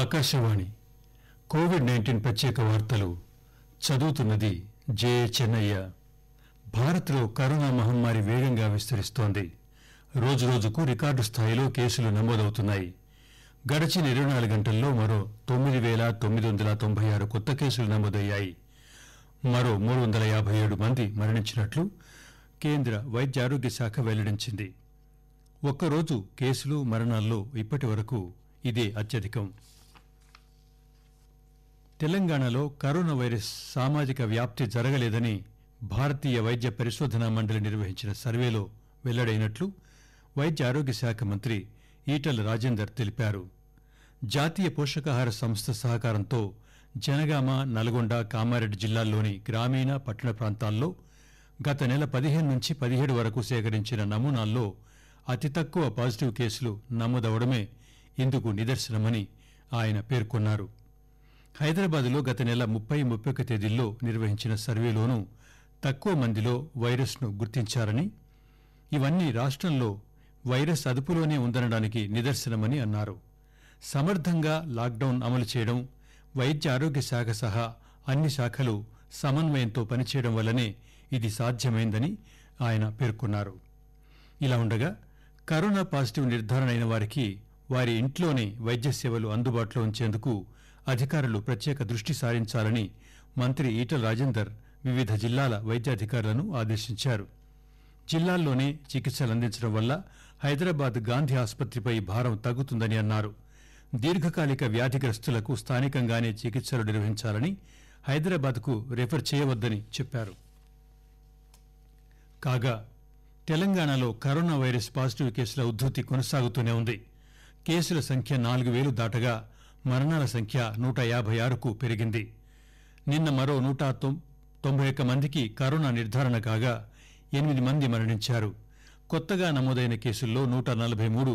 Akashvani Covid nineteen ప్రత్యేక వార్తలు చదువుతున్నది జే చెన్నయ్య భారత్లో కరోనా మహమ్మారి వేగంగా విస్తరిస్తోంది రోజురోజుకు రికార్డు స్థాయిలో కేసులు నమోదవుతున్నాయి గడిచిన ఇరవై నాలుగు గంటల్లో మరో తొమ్మిది వేల తొమ్మిది వందల తొంభై ఆరు కొత్త కేసులు నమోదయ్యాయి మరో మూడు వందల యాభై ఏడు మంది మరణించినట్లు కేంద్ర వైద్య ఆరోగ్య శాఖ వెల్లడించింది ఒక్కరోజు కేసులు మరణాల్లో ఇప్పటి వరకు ఇది అత్యధికం తెలంగాణలో కరోనా వైరస్ సామాజిక వ్యాప్తి జరగలేదని భారతీయ వైద్య పరిశోధనా మండలి నిర్వహించిన సర్వేలో వెల్లడైనట్లు వైద్య ఆరోగ్య శాఖ మంత్రి ఈటల రాజేందర్ తెలిపారు జాతీయ పోషకాహార సంస్థ సహకారంతో జనగామ నల్గొండ కామారెడ్డి జిల్లాల్లోని గ్రామీణ పట్టణ ప్రాంతాల్లో గత నెల పదిహేను నుంచి పదిహేడు వరకు సేకరించిన నమూనాల్లో అతి తక్కువ పాజిటివ్ కేసులు నమోదవడమే ఇందుకు నిదర్శనమని ఆయన పేర్కొన్నారు హైదరాబాద్లో గత నెల ముప్పై ముప్పై ఒక తేదీల్లో నిర్వహించిన సర్వేలోనూ తక్కువ మందిలో వైరస్ను గుర్తించారని ఇవన్నీ రాష్టంలో వైరస్ అదుపులోనే ఉందనడానికి నిదర్శనమని అన్నారు సమర్థంగా లాక్డౌన్ అమలు చేయడం వైద్య ఆరోగ్య శాఖ సహా అన్ని శాఖలు సమన్వయంతో పనిచేయడం వల్లనే ఇది సాధ్యమైందని ఆయన పేర్కొన్నారు ఇలా ఉండగా కరోనా పాజిటివ్ నిర్ధారణ అయిన వారికి వారి ఇంట్లోనే వైద్య సేవలు అందుబాటులో ఉంచేందుకు అధికారులు ప్రత్యేక దృష్టి సారించాలని మంత్రి ఈటల రాజేందర్ వివిధ జిల్లాల వైద్యాధికారులను ఆదేశించారు జిల్లాల్లోనే చికిత్సలు అందించడం వల్ల హైదరాబాద్ గాంధీ ఆసుపత్రిపై భారం తగ్గుతుందని అన్నారు దీర్ఘకాలిక వ్యాధిగ్రస్తులకు స్థానికంగానే చికిత్సలు నిర్వహించాలని హైదరాబాద్కు రిఫర్ చేయవద్దని చెప్పారు కాగా తెలంగాణలో కరోనా వైరస్ పాజిటివ్ కేసుల ఉద్ధృతి కొనసాగుతూనే ఉంది కేసుల సంఖ్య నాలుగు వేలు దాటగా మరణాల సంఖ్య నూట యాభై ఆరుకు పెరిగింది నిన్న మరో నూట తొంభై ఒక్క మందికి కరోనా నిర్ధారణ కాగా ఎనిమిది మంది మరణించారు కొత్తగా నమోదైన కేసుల్లో నూట నలభై మూడు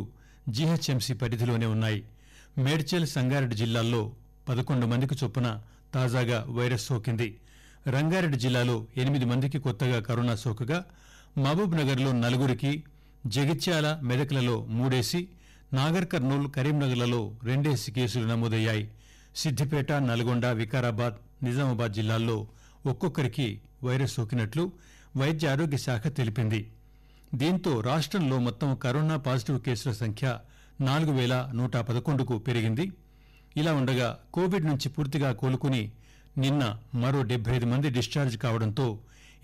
జీహెచ్ఎంసీ పరిధిలోనే ఉన్నాయి మేడ్చల్ సంగారెడ్డి జిల్లాల్లో పదకొండు మందికి చొప్పున తాజాగా వైరస్ సోకింది రంగారెడ్డి జిల్లాలో ఎనిమిది మందికి కొత్తగా కరోనా సోకగా మహబూబ్ నగర్లో నలుగురికి జగిత్యాల మెదక్లలో మూడేసి నాగర్ కర్నూలు కరీంనగర్లలో రెండేసి కేసులు నమోదయ్యాయి సిద్దిపేట నల్గొండ వికారాబాద్ నిజామాబాద్ జిల్లాల్లో ఒక్కొక్కరికి వైరస్ సోకినట్లు వైద్య ఆరోగ్య శాఖ తెలిపింది దీంతో రాష్టంలో మొత్తం కరోనా పాజిటివ్ కేసుల సంఖ్య నాలుగు వేల నూట పదకొండుకు పెరిగింది ఇలా ఉండగా కోవిడ్ నుంచి పూర్తిగా కోలుకుని నిన్న మరో డెబ్బై ఐదు మంది డిశ్చార్జ్ కావడంతో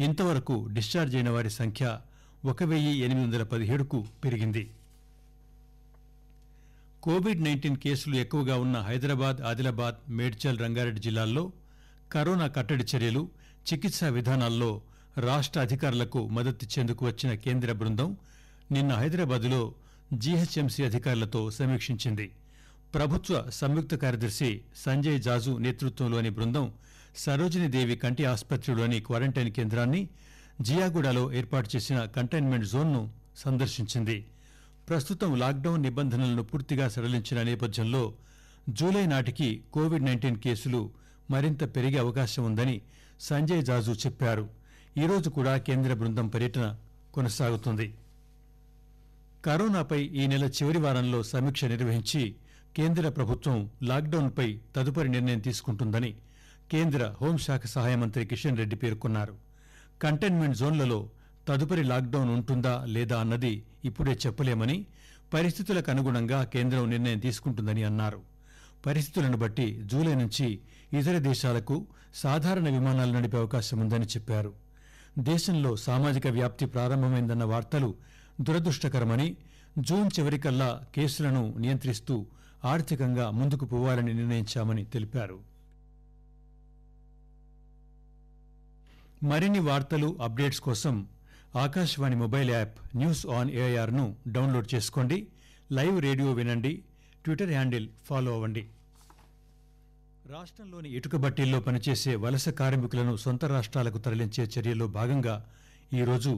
ఇంతవరకు డిశ్చార్జ్ అయిన వారి సంఖ్య ఒక వెయ్యి ఎనిమిది వందల పదిహేడుకు పెరిగింది కోవిడ్ నైన్టీన్ కేసులు ఎక్కువగా ఉన్న హైదరాబాద్ ఆదిలాబాద్ మేడ్చల్ రంగారెడ్డి జిల్లాల్లో కరోనా కట్టడి చర్యలు చికిత్సా విధానాల్లో రాష్ట అధికారులకు మద్దతు ఇచ్చేందుకు వచ్చిన కేంద్ర బృందం నిన్న హైదరాబాద్లో జీహెచ్ఎంసీ అధికారులతో సమీక్షించింది ప్రభుత్వ సంయుక్త కార్యదర్శి సంజయ్ జాజు నేతృత్వంలోని బృందం సరోజినీదేవి కంటి ఆసుపత్రిలోని క్వారంటైన్ కేంద్రాన్ని జియాగూడలో ఏర్పాటు చేసిన కంటైన్మెంట్ జోన్ను సందర్శించింది ప్రస్తుతం లాక్డౌన్ నిబంధనలను పూర్తిగా సడలించిన నేపథ్యంలో జూలై నాటికి కోవిడ్ నైన్టీన్ కేసులు మరింత పెరిగే అవకాశం ఉందని సంజయ్ జాజు చెప్పారు ఈరోజు కూడా కేంద్ర బృందం పర్యటన కొనసాగుతుంది కరోనాపై ఈ నెల చివరి వారంలో సమీక్ష నిర్వహించి కేంద్ర ప్రభుత్వం లాక్డౌన్పై తదుపరి నిర్ణయం తీసుకుంటుందని కేంద్ర హోంశాఖ సహాయ మంత్రి కిషన్ రెడ్డి పేర్కొన్నారు కంటైన్మెంట్ జోన్లలో తదుపరి లాక్డౌన్ ఉంటుందా లేదా అన్నది ఇప్పుడే చెప్పలేమని పరిస్థితులకు అనుగుణంగా కేంద్రం నిర్ణయం తీసుకుంటుందని అన్నారు పరిస్థితులను బట్టి జూలై నుంచి ఇతర దేశాలకు సాధారణ విమానాలు నడిపే అవకాశం ఉందని చెప్పారు దేశంలో సామాజిక వ్యాప్తి ప్రారంభమైందన్న వార్తలు దురదృష్టకరమని జూన్ చివరికల్లా కేసులను నియంత్రిస్తూ ఆర్థికంగా ముందుకు పోవాలని నిర్ణయించామని తెలిపారు మరిన్ని వార్తలు అప్డేట్స్ కోసం Akashvani mobile app news on ఏఐఆర్ను డౌన్లోడ్ చేసుకోండి లైవ్ రేడియో వినండి ట్విట్టర్ హ్యాండిల్ ఫాలో అవ్వండి రాష్ట్రంలోని ఇటుక బట్టీల్లో పనిచేసే వలస కార్మికులను సొంత రాష్ట్రాలకు తరలించే చర్యలో భాగంగా ఈరోజు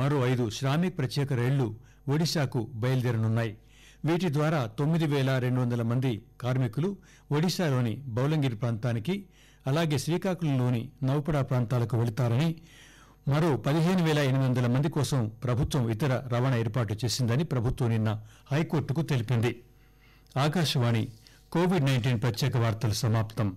మరో ఐదు శ్రామిక్ ప్రత్యేక రైళ్లు ఒడిశాకు బయలుదేరనున్నాయి వీటి ద్వారా తొమ్మిది వేల రెండు వందల మంది కార్మికులు ఒడిశాలోని బౌలంగిరి ప్రాంతానికి అలాగే శ్రీకాకుళంలోని నౌపడా ప్రాంతాలకు వెళతారని మరో పదిహేను పేల ఎనిమిది వందల మంది కోసం ప్రభుత్వం ఇతర రవాణా ఏర్పాటు చేసిందని ప్రభుత్వం నిన్న హైకోర్టుకు తెలిపింది ఆకాశవాణి కోవిడ్ ప్రత్యేక సమాప్తం